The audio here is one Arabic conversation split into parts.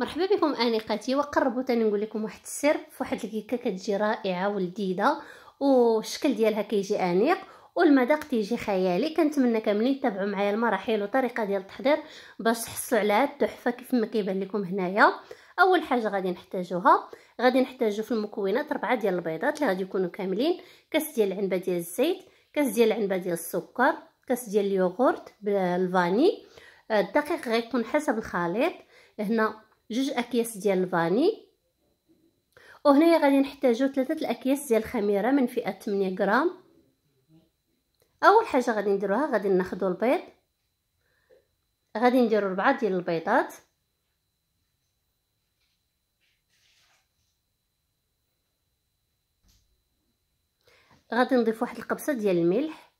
مرحبا بكم انيقاتي وقربوا ثاني نقول لكم واحد السر فواحد الكيكه كتجي رائعه ولذيذه والشكل ديالها كيجي انيق والمذاق تيجي خيالي كنتمنى كاملين تتابعوا معايا المراحل وطريقه ديال التحضير باش تحصلوا على هاد التحفه كيف ما كيبان لكم هنايا اول حاجه غادي نحتاجوها غادي نحتاجو في المكونات ربعه ديال البيضات اللي غادي يكونوا كاملين كاس ديال العنبه ديال الزيت كاس ديال العنبه ديال السكر كاس ديال اليوغورت بالفاني آه، الدقيق غيكون حسب الخليط هنا جوج اكياس ديال الفاني وهنايا غادي نحتاجو ثلاثه الاكياس ديال الخميره من فئه 8 غرام اول حاجه غادي نديروها غادي ناخذو البيض غادي نديرو ربعه ديال البيضات غادي نضيف واحد القبصه ديال الملح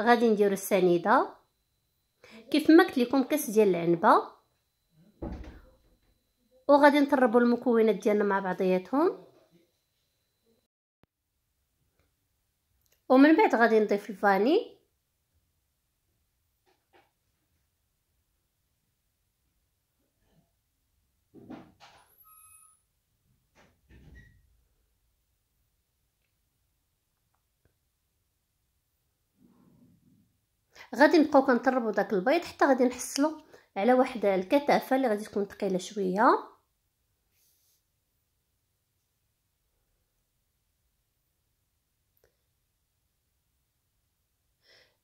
غادي نديرو السنيده كيف ما قلت لكم كاس ديال العنبه وغادي نطربوا المكونات ديالنا مع بعضياتهم ومن بعد غادي نضيف الفاني غادي نبقاو كنطربوا داك البيض حتى غادي نحصلو على واحد الكثافه اللي غادي تكون ثقيله شويه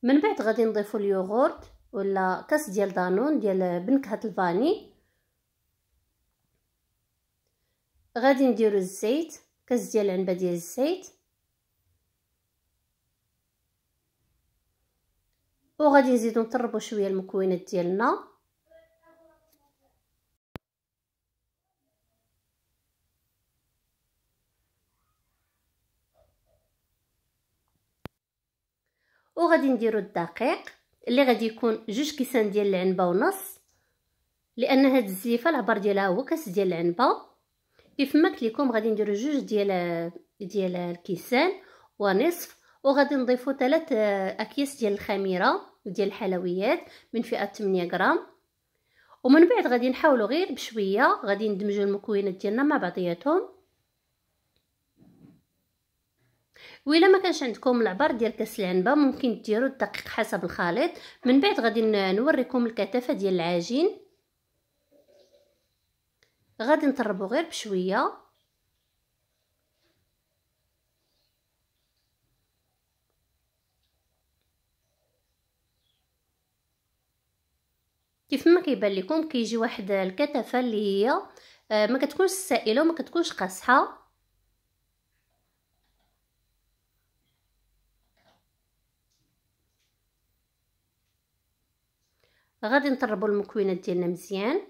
من بعد غادي نضيفو اليوغورت ولا كاس ديال دانون ديال بنكهه الفاني غادي نديرو الزيت كاس ديال العنبه ديال الزيت وغادي نزيدو نطربو شويه المكونات ديالنا وغادي نديرو الدقيق اللي غادي يكون جوج كيسان ديال العنبه ونص لان هاد الزيفه العبر ديالها هو كاس ديال العنبه كيف ما قلت لكم غادي نديرو جوج ديال ديال الكيسان ونصف وغادي نضيفو ثلاث آه، اكياس ديال الخميره ديال الحلويات من فئه 8 غرام ومن بعد غادي نحاولوا غير بشويه غادي ندمجوا المكونات ديالنا مع بعضياتهم وإلا ما كانش عندكم العبار ديال كاس العنبه ممكن ديروا الدقيق حسب الخليط من بعد غادي نوريكم الكثافه ديال العجين غادي نطربو غير بشويه كيف ما كيبان لكم كيجي واحد الكثافه اللي هي آه، ما كتكونش سائله وما كتكونش قاصحه غادي نطربوا المكونات ديالنا مزيان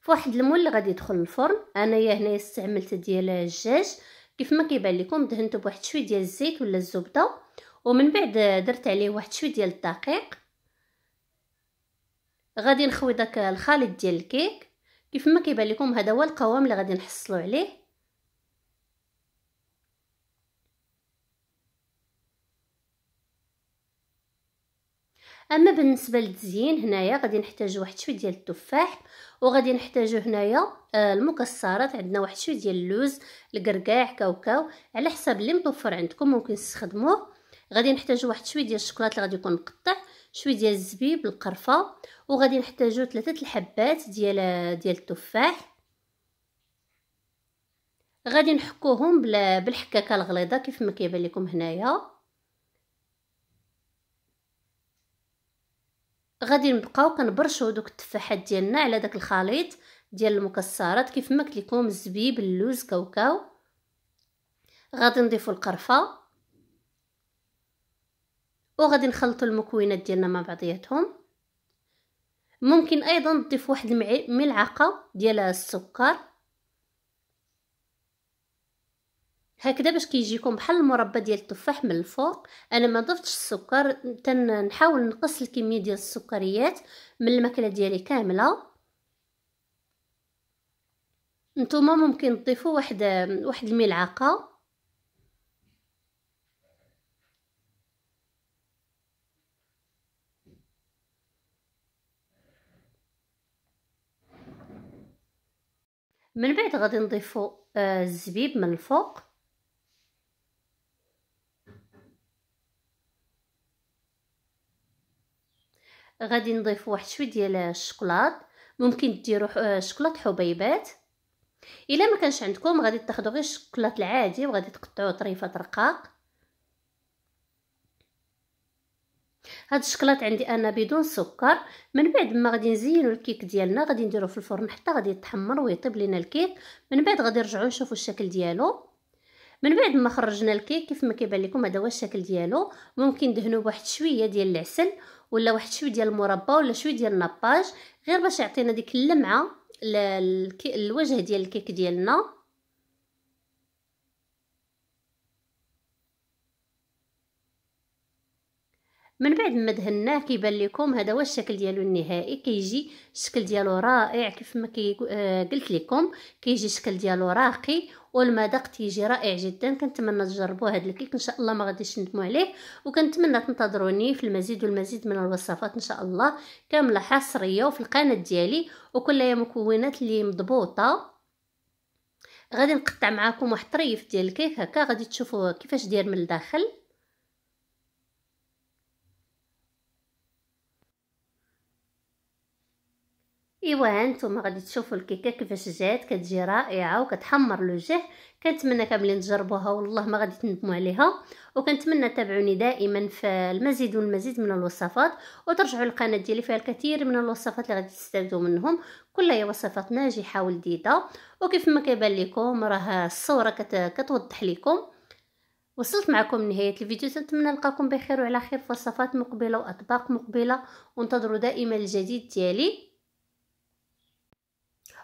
فواحد المول غادي يدخل الفرن انايا هنايا استعملت ديال الدجاج كيف ما كيبان لكم دهنته بواحد شويه ديال الزيت ولا الزبده ومن بعد درت عليه واحد شويه ديال الدقيق غادي نخوي داك الخليط ديال الكيك كيف ما كيبان لكم هذا هو القوام اللي غادي نحصلوا عليه اما بالنسبه للتزيين هنايا غادي نحتاجوا واحد شويه ديال التفاح وغادي نحتاجو هنايا آه، المكسرات عندنا واحد شويه ديال اللوز الكركاع كاوكاو على حسب اللي متوفر عندكم ممكن تستخدموه غادي نحتاجو واحد شويه ديال الشوكولاط اللي غادي يكون مقطع شويه ديال الزبيب القرفه وغادي نحتاجو ثلاثه الحبات ديال ديال التفاح غادي نحكوهم بالحكاكه الغليظه كيف ما كيبان لكم هنايا غادي نبقاو كنبرشو دوك التفاحات ديالنا على داك الخليط ديال المكسرات كيف ما قلت لكم الزبيب اللوز كاوكاو غادي نضيفو القرفه وغادي نخلطوا المكونات ديالنا مع بعضياتهم ممكن ايضا نضيف واحد الملعقه ديال السكر هكذا باش كيجيكم بحال المربى ديال التفاح من الفوق انا ما ضفتش السكر تنحاول نقص الكميه ديال السكريات من الماكله ديالي كامله نتوما ممكن تضيفوا واحد واحد الملعقه من بعد غادي نضيفو آه، الزبيب من الفوق غادي نضيف واحد شويه ديال الشكلاط ممكن ديروا آه، شكلاط حبيبات الا ما كانش عندكم غادي تاخذوا غير الشكلاط العادي وغادي تقطعوه طريفات رقاق هاد الشكلاط عندي انا بدون سكر من بعد ما غادي نزينو الكيك ديالنا غادي نديرو في الفرن حتى غادي يتحمر ويطيب لينا الكيك من بعد غادي نرجعو نشوفو الشكل ديالو من بعد ما خرجنا الكيك كيف ما كيبان لكم هذا هو الشكل ديالو ممكن دهنو بواحد شويه ديال العسل ولا واحد شويه ديال المربى ولا شويه ديال النباج غير باش يعطينا ديك اللمعه الوجه ديال الكيك ديالنا من بعد ما دهناه كيبان لكم هذا هو الشكل ديالو النهائي كيجي الشكل ديالو رائع كيف ما كي آه، قلت لكم كيجي الشكل ديالو راقي والمذاق تيجي رائع جدا كنتمنى تجربوا هذا الكيك ان شاء الله ما غاديش ندموا عليه وكنتمنى تنتظروني في المزيد والمزيد من الوصفات ان شاء الله كامله حصريه وفي القناه ديالي وكلها مكونات اللي مضبوطه غادي نقطع معاكم واحد الطريف ديال الكيك هكا غادي تشوفوا كيفاش داير من الداخل ايوا هانتوما غادي تشوفوا الكيكه كيفاش جات كتجي رائعه وكتحمر الوجه كنتمنى كاملين تجربوها والله ما غادي تندموا عليها وكنتمنى تابعوني دائما في المزيد والمزيد من الوصفات وترجعوا للقناه ديالي فيها الكثير من الوصفات اللي غادي تستافدوا منهم كلها هي وصفات ناجحه ولذيذه وكيف ما كيبان لكم راه الصوره كتوضح لكم وصلت معكم لنهاية الفيديو نتمنى نلقاكم بخير وعلى خير في وصفات مقبلة وأطباق مقبلة وانتظروا دائما الجديد ديالي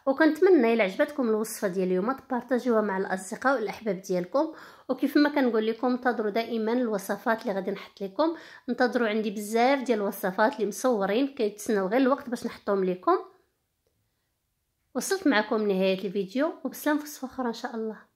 وكنتمنى الى عجبتكم الوصفه ديال اليوم تبارطاجيوها مع الاصدقاء والاحباب ديالكم وكيف ما كنقول لكم انتظروا دائما الوصفات اللي غادي نحط لكم انتظروا عندي بزاف ديال الوصفات اللي مصورين كيتسناو غير الوقت باش نحطهم لكم وصلت معكم نهايه الفيديو وبسلام في اخرى ان شاء الله